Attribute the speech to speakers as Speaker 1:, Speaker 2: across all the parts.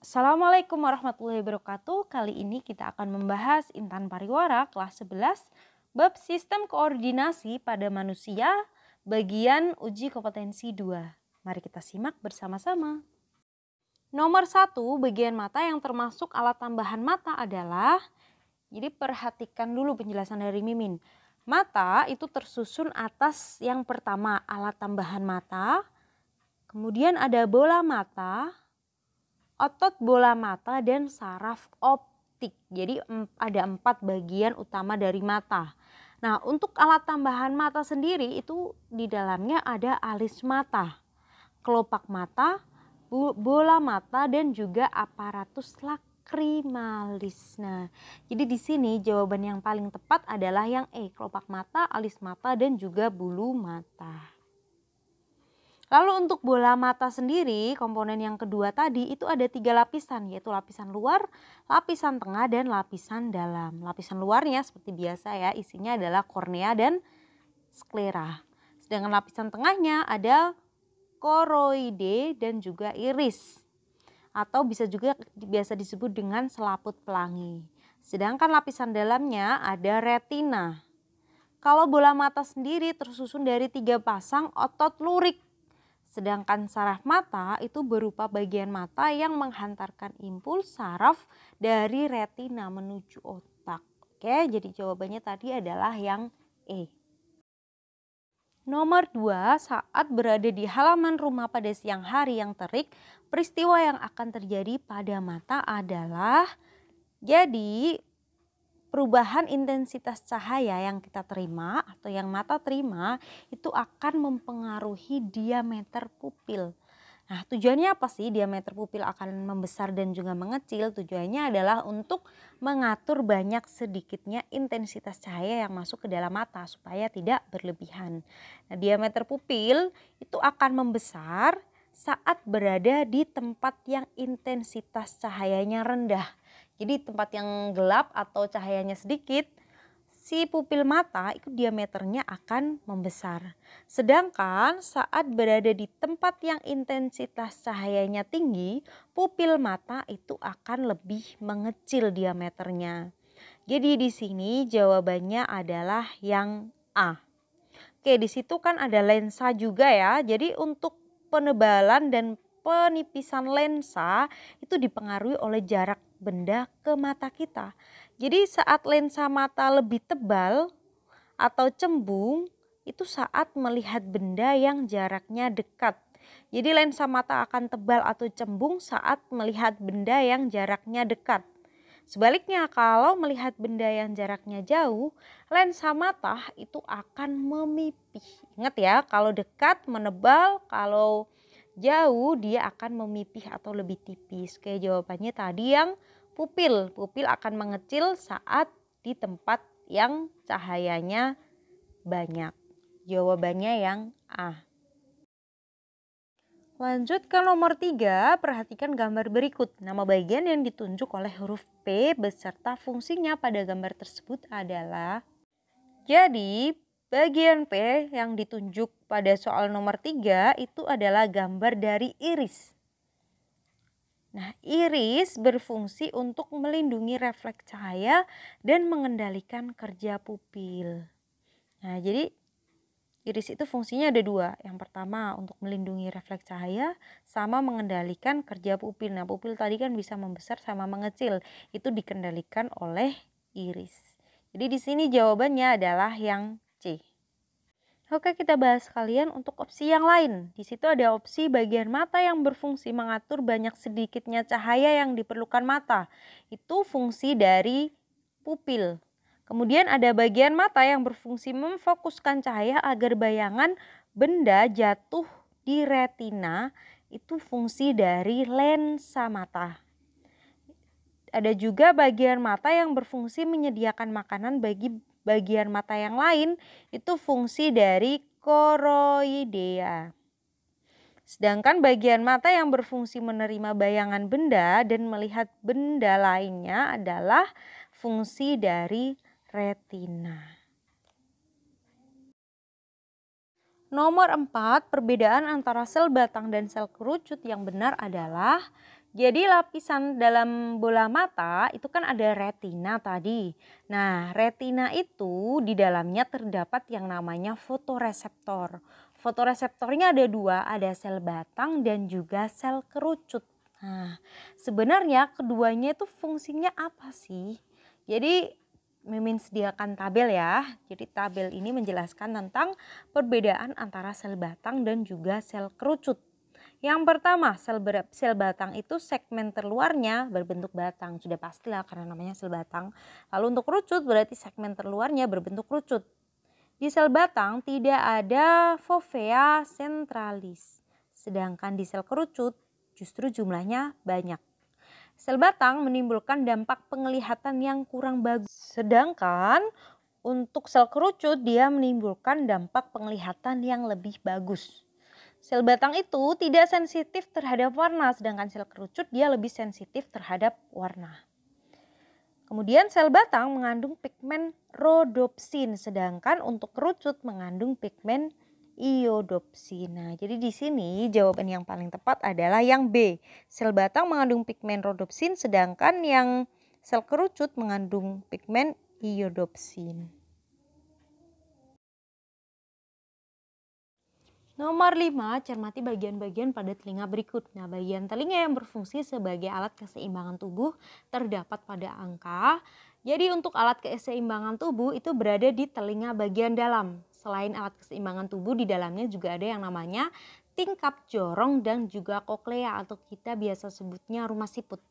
Speaker 1: Assalamualaikum warahmatullahi wabarakatuh. Kali ini kita akan membahas Intan Pariwara kelas 11 bab sistem koordinasi pada manusia bagian uji kompetensi 2. Mari kita simak bersama-sama. Nomor satu, bagian mata yang termasuk alat tambahan mata adalah jadi perhatikan dulu penjelasan dari Mimin. Mata itu tersusun atas yang pertama alat tambahan mata, kemudian ada bola mata, otot bola mata dan saraf optik. Jadi ada empat bagian utama dari mata. Nah, untuk alat tambahan mata sendiri itu di dalamnya ada alis mata, kelopak mata, bola mata dan juga aparatus lakrimalis. Nah, jadi di sini jawaban yang paling tepat adalah yang E, kelopak mata, alis mata dan juga bulu mata. Lalu untuk bola mata sendiri, komponen yang kedua tadi itu ada tiga lapisan, yaitu lapisan luar, lapisan tengah, dan lapisan dalam. Lapisan luarnya seperti biasa ya, isinya adalah kornea dan sklera. Sedangkan lapisan tengahnya ada koroide dan juga iris. Atau bisa juga biasa disebut dengan selaput pelangi. Sedangkan lapisan dalamnya ada retina. Kalau bola mata sendiri tersusun dari tiga pasang otot lurik Sedangkan saraf mata itu berupa bagian mata yang menghantarkan impuls saraf dari retina menuju otak. Oke, jadi jawabannya tadi adalah yang E. Nomor dua, saat berada di halaman rumah pada siang hari yang terik, peristiwa yang akan terjadi pada mata adalah jadi perubahan intensitas cahaya yang kita terima atau yang mata terima itu akan mempengaruhi diameter pupil. Nah, tujuannya apa sih diameter pupil akan membesar dan juga mengecil? Tujuannya adalah untuk mengatur banyak sedikitnya intensitas cahaya yang masuk ke dalam mata supaya tidak berlebihan. Nah, diameter pupil itu akan membesar saat berada di tempat yang intensitas cahayanya rendah. Jadi tempat yang gelap atau cahayanya sedikit, si pupil mata itu diameternya akan membesar. Sedangkan saat berada di tempat yang intensitas cahayanya tinggi, pupil mata itu akan lebih mengecil diameternya. Jadi di sini jawabannya adalah yang A. Oke, di situ kan ada lensa juga ya. Jadi untuk penebalan dan penipisan lensa itu dipengaruhi oleh jarak benda ke mata kita. Jadi saat lensa mata lebih tebal atau cembung itu saat melihat benda yang jaraknya dekat. Jadi lensa mata akan tebal atau cembung saat melihat benda yang jaraknya dekat. Sebaliknya kalau melihat benda yang jaraknya jauh, lensa mata itu akan memipih. Ingat ya, kalau dekat menebal, kalau jauh dia akan memipih atau lebih tipis. Oke, jawabannya tadi yang pupil. Pupil akan mengecil saat di tempat yang cahayanya banyak. Jawabannya yang A. Lanjut ke nomor 3, perhatikan gambar berikut. Nama bagian yang ditunjuk oleh huruf P beserta fungsinya pada gambar tersebut adalah Jadi, Bagian P yang ditunjuk pada soal nomor 3 itu adalah gambar dari iris. Nah, iris berfungsi untuk melindungi refleks cahaya dan mengendalikan kerja pupil. Nah, jadi iris itu fungsinya ada dua. Yang pertama untuk melindungi refleks cahaya sama mengendalikan kerja pupil. Nah, pupil tadi kan bisa membesar sama mengecil. Itu dikendalikan oleh iris. Jadi di sini jawabannya adalah yang Oke, kita bahas kalian untuk opsi yang lain. Di situ ada opsi bagian mata yang berfungsi mengatur banyak sedikitnya cahaya yang diperlukan mata. Itu fungsi dari pupil. Kemudian ada bagian mata yang berfungsi memfokuskan cahaya agar bayangan benda jatuh di retina. Itu fungsi dari lensa mata. Ada juga bagian mata yang berfungsi menyediakan makanan bagi bagian mata yang lain itu fungsi dari koroidea. Sedangkan bagian mata yang berfungsi menerima bayangan benda dan melihat benda lainnya adalah fungsi dari retina. Nomor 4, perbedaan antara sel batang dan sel kerucut yang benar adalah jadi lapisan dalam bola mata itu kan ada retina tadi. Nah, retina itu di dalamnya terdapat yang namanya fotoreseptor. Fotoreseptornya ada dua, ada sel batang dan juga sel kerucut. Nah, sebenarnya keduanya itu fungsinya apa sih? Jadi Mimin sediakan tabel ya. Jadi tabel ini menjelaskan tentang perbedaan antara sel batang dan juga sel kerucut. Yang pertama, sel, ber, sel batang itu segmen terluarnya berbentuk batang. Sudah pastilah karena namanya sel batang. Lalu untuk kerucut berarti segmen terluarnya berbentuk kerucut. Di sel batang tidak ada fovea centralis, Sedangkan di sel kerucut justru jumlahnya banyak. Sel batang menimbulkan dampak penglihatan yang kurang bagus. Sedangkan untuk sel kerucut dia menimbulkan dampak penglihatan yang lebih bagus. Sel batang itu tidak sensitif terhadap warna, sedangkan sel kerucut dia lebih sensitif terhadap warna. Kemudian sel batang mengandung pigmen rhodopsin, sedangkan untuk kerucut mengandung pigmen iodopsin. Nah, Jadi di sini jawaban yang paling tepat adalah yang B. Sel batang mengandung pigmen rhodopsin sedangkan yang sel kerucut mengandung pigmen iodopsin. Nomor 5, cermati bagian-bagian pada telinga berikut. Nah, bagian telinga yang berfungsi sebagai alat keseimbangan tubuh terdapat pada angka. Jadi untuk alat keseimbangan tubuh itu berada di telinga bagian dalam. Selain alat keseimbangan tubuh di dalamnya juga ada yang namanya tingkap jorong dan juga koklea atau kita biasa sebutnya rumah siput.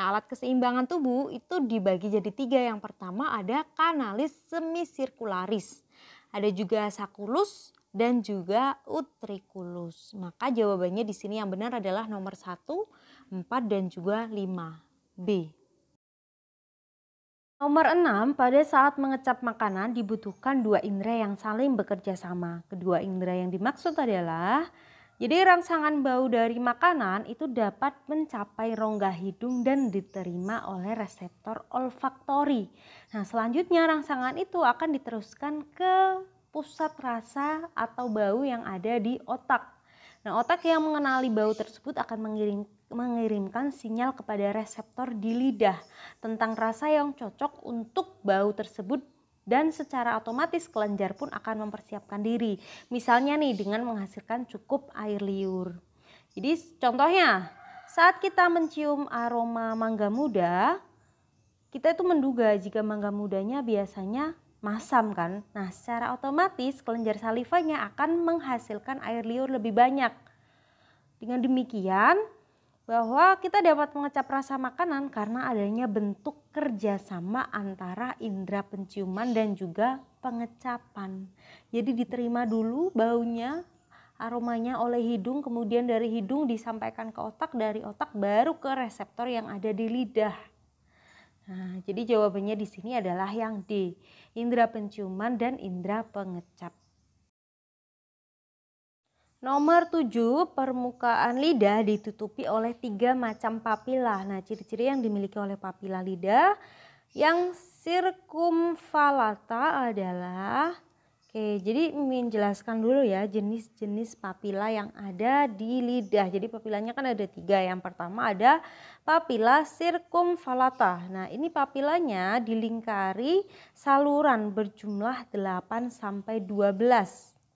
Speaker 1: Nah, alat keseimbangan tubuh itu dibagi jadi tiga. Yang pertama ada kanalis semisirkularis. Ada juga sakulus, dan juga utriculus. Maka jawabannya di sini yang benar adalah nomor 1, 4, dan juga 5. B. Nomor 6, pada saat mengecap makanan dibutuhkan dua indera yang saling bekerja sama. Kedua indera yang dimaksud adalah jadi rangsangan bau dari makanan itu dapat mencapai rongga hidung dan diterima oleh reseptor olfaktori. Nah selanjutnya rangsangan itu akan diteruskan ke pusat rasa atau bau yang ada di otak. Nah, otak yang mengenali bau tersebut akan mengirim, mengirimkan sinyal kepada reseptor di lidah tentang rasa yang cocok untuk bau tersebut dan secara otomatis kelenjar pun akan mempersiapkan diri. Misalnya nih dengan menghasilkan cukup air liur. Jadi contohnya saat kita mencium aroma mangga muda, kita itu menduga jika mangga mudanya biasanya masam kan. Nah, secara otomatis kelenjar salivanya akan menghasilkan air liur lebih banyak. Dengan demikian, bahwa kita dapat mengecap rasa makanan karena adanya bentuk kerjasama antara indera penciuman dan juga pengecapan. Jadi diterima dulu baunya, aromanya oleh hidung, kemudian dari hidung disampaikan ke otak, dari otak baru ke reseptor yang ada di lidah. Nah, jadi jawabannya di sini adalah yang D, indera penciuman dan indera pengecap. Nomor 7, permukaan lidah ditutupi oleh tiga macam papila. Nah, ciri-ciri yang dimiliki oleh papila lidah yang sirkumvalata adalah Oke, jadi Mimin jelaskan dulu ya jenis-jenis papila yang ada di lidah. Jadi papilanya kan ada tiga. Yang pertama ada papila circumvallata. Nah ini papilanya dilingkari saluran berjumlah 8 sampai 12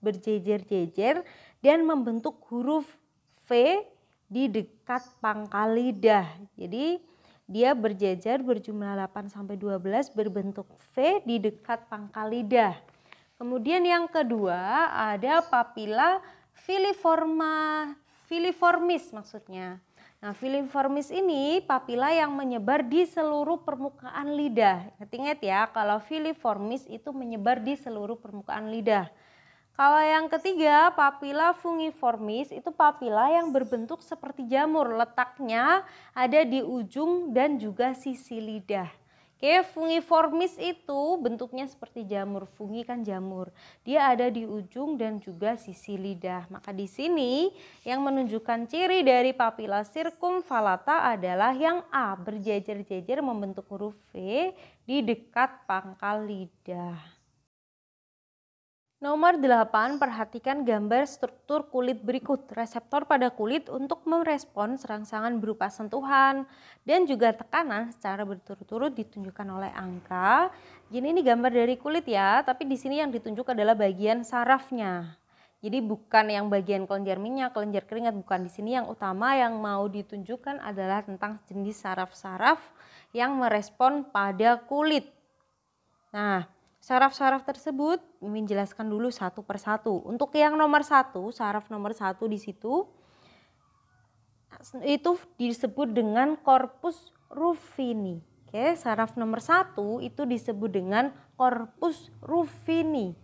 Speaker 1: berjejer-jejer dan membentuk huruf V di dekat pangkal lidah. Jadi dia berjejer berjumlah 8 sampai 12 berbentuk V di dekat pangkal lidah. Kemudian yang kedua ada papila filiforma filiformis maksudnya. Nah, filiformis ini papila yang menyebar di seluruh permukaan lidah. Ingat-ingat ya, kalau filiformis itu menyebar di seluruh permukaan lidah. Kalau yang ketiga, papila fungiformis itu papila yang berbentuk seperti jamur, letaknya ada di ujung dan juga sisi lidah. Oke, fungiformis itu bentuknya seperti jamur. Fungi kan jamur. Dia ada di ujung dan juga sisi lidah. Maka di sini yang menunjukkan ciri dari papila circumfalata adalah yang A berjejer-jejer membentuk huruf V di dekat pangkal lidah. Nomor 8, perhatikan gambar struktur kulit berikut. Reseptor pada kulit untuk merespon serangsangan berupa sentuhan dan juga tekanan secara berturut-turut ditunjukkan oleh angka. Jadi ini gambar dari kulit ya, tapi di sini yang ditunjuk adalah bagian sarafnya. Jadi bukan yang bagian kelenjar minyak, kelenjar keringat, bukan di sini yang utama yang mau ditunjukkan adalah tentang jenis saraf-saraf yang merespon pada kulit. Nah, saraf-saraf tersebut Mimin jelaskan dulu satu persatu. Untuk yang nomor satu, saraf nomor satu di situ itu disebut dengan korpus rufini. Oke, saraf nomor satu itu disebut dengan korpus rufini.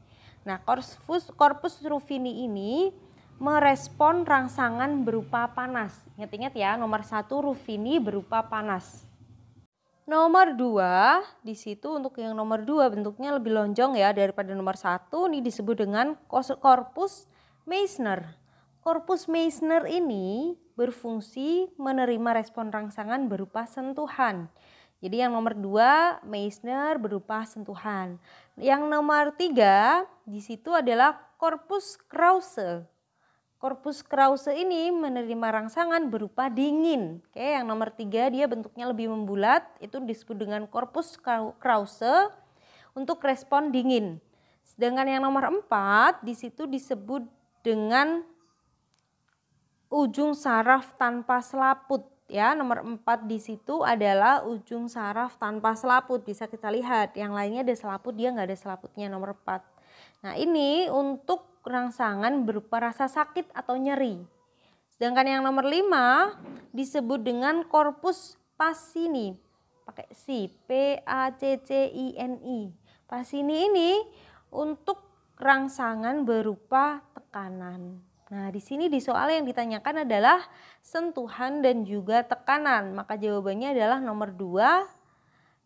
Speaker 1: Nah, korpus korpus rufini ini merespon rangsangan berupa panas. Ingat-ingat ya, nomor satu rufini berupa panas. Nomor 2, di situ untuk yang nomor 2 bentuknya lebih lonjong ya daripada nomor 1, ini disebut dengan korpus Meissner. Korpus Meissner ini berfungsi menerima respon rangsangan berupa sentuhan. Jadi yang nomor 2 Meissner berupa sentuhan. Yang nomor 3 di situ adalah korpus Krause. Korpus Krause ini menerima rangsangan berupa dingin. Oke, yang nomor tiga dia bentuknya lebih membulat, itu disebut dengan korpus Krause untuk respon dingin. Sedangkan yang nomor empat di situ disebut dengan ujung saraf tanpa selaput. Ya, nomor empat di situ adalah ujung saraf tanpa selaput. Bisa kita lihat, yang lainnya ada selaput, dia nggak ada selaputnya nomor empat. Nah, ini untuk rangsangan berupa rasa sakit atau nyeri. Sedangkan yang nomor lima disebut dengan korpus pasini. Pakai si P A C C I N I. Pasini ini untuk rangsangan berupa tekanan. Nah, di sini di soal yang ditanyakan adalah sentuhan dan juga tekanan. Maka jawabannya adalah nomor dua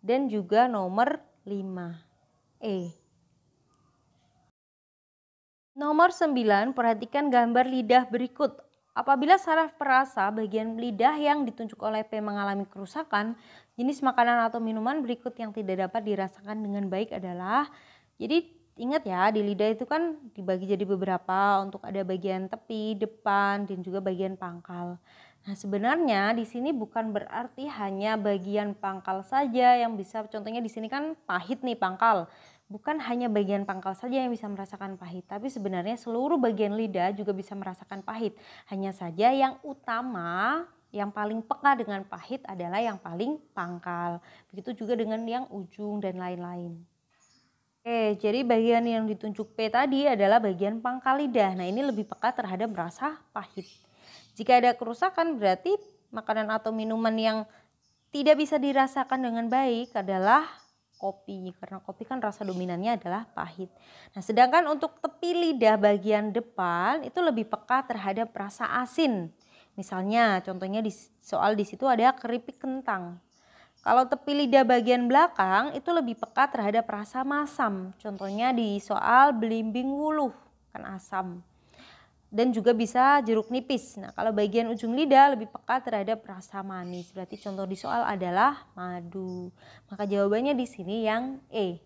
Speaker 1: dan juga nomor lima. E. Nomor 9, perhatikan gambar lidah berikut. Apabila saraf perasa bagian lidah yang ditunjuk oleh P mengalami kerusakan, jenis makanan atau minuman berikut yang tidak dapat dirasakan dengan baik adalah jadi ingat ya di lidah itu kan dibagi jadi beberapa untuk ada bagian tepi, depan dan juga bagian pangkal. Nah, sebenarnya di sini bukan berarti hanya bagian pangkal saja yang bisa contohnya di sini kan pahit nih pangkal. Bukan hanya bagian pangkal saja yang bisa merasakan pahit, tapi sebenarnya seluruh bagian lidah juga bisa merasakan pahit. Hanya saja yang utama, yang paling peka dengan pahit adalah yang paling pangkal. Begitu juga dengan yang ujung dan lain-lain. Oke, jadi bagian yang ditunjuk P tadi adalah bagian pangkal lidah. Nah, ini lebih peka terhadap rasa pahit. Jika ada kerusakan berarti makanan atau minuman yang tidak bisa dirasakan dengan baik adalah kopi karena kopi kan rasa dominannya adalah pahit. Nah, sedangkan untuk tepi lidah bagian depan itu lebih peka terhadap rasa asin. Misalnya, contohnya di soal di situ ada keripik kentang. Kalau tepi lidah bagian belakang itu lebih peka terhadap rasa masam. Contohnya di soal belimbing wuluh, kan asam dan juga bisa jeruk nipis. Nah, kalau bagian ujung lidah lebih peka terhadap rasa manis. Berarti contoh di soal adalah madu. Maka jawabannya di sini yang E.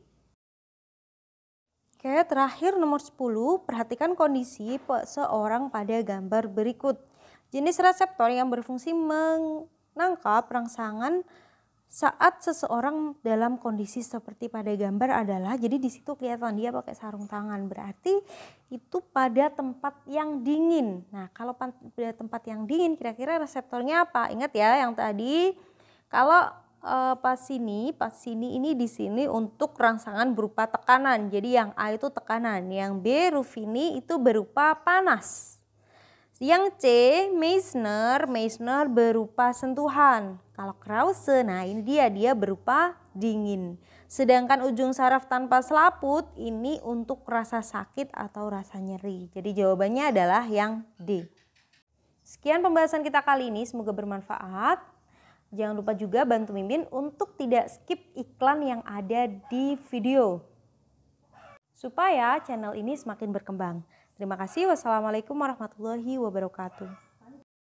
Speaker 1: Oke, terakhir nomor 10, perhatikan kondisi seorang pada gambar berikut. Jenis reseptor yang berfungsi menangkap rangsangan saat seseorang dalam kondisi seperti pada gambar adalah jadi di situ kelihatan dia pakai sarung tangan berarti itu pada tempat yang dingin. Nah, kalau pada tempat yang dingin kira-kira reseptornya apa? Ingat ya yang tadi kalau eh, pas ini pas ini ini di sini untuk rangsangan berupa tekanan. Jadi yang A itu tekanan, yang B Ruffini itu berupa panas. Yang C Meissner, Meissner berupa sentuhan. Kalau krause, nah ini dia, dia berupa dingin. Sedangkan ujung saraf tanpa selaput ini untuk rasa sakit atau rasa nyeri. Jadi jawabannya adalah yang D. Sekian pembahasan kita kali ini, semoga bermanfaat. Jangan lupa juga bantu Mimin untuk tidak skip iklan yang ada di video. Supaya channel ini semakin berkembang. Terima kasih. Wassalamualaikum warahmatullahi wabarakatuh.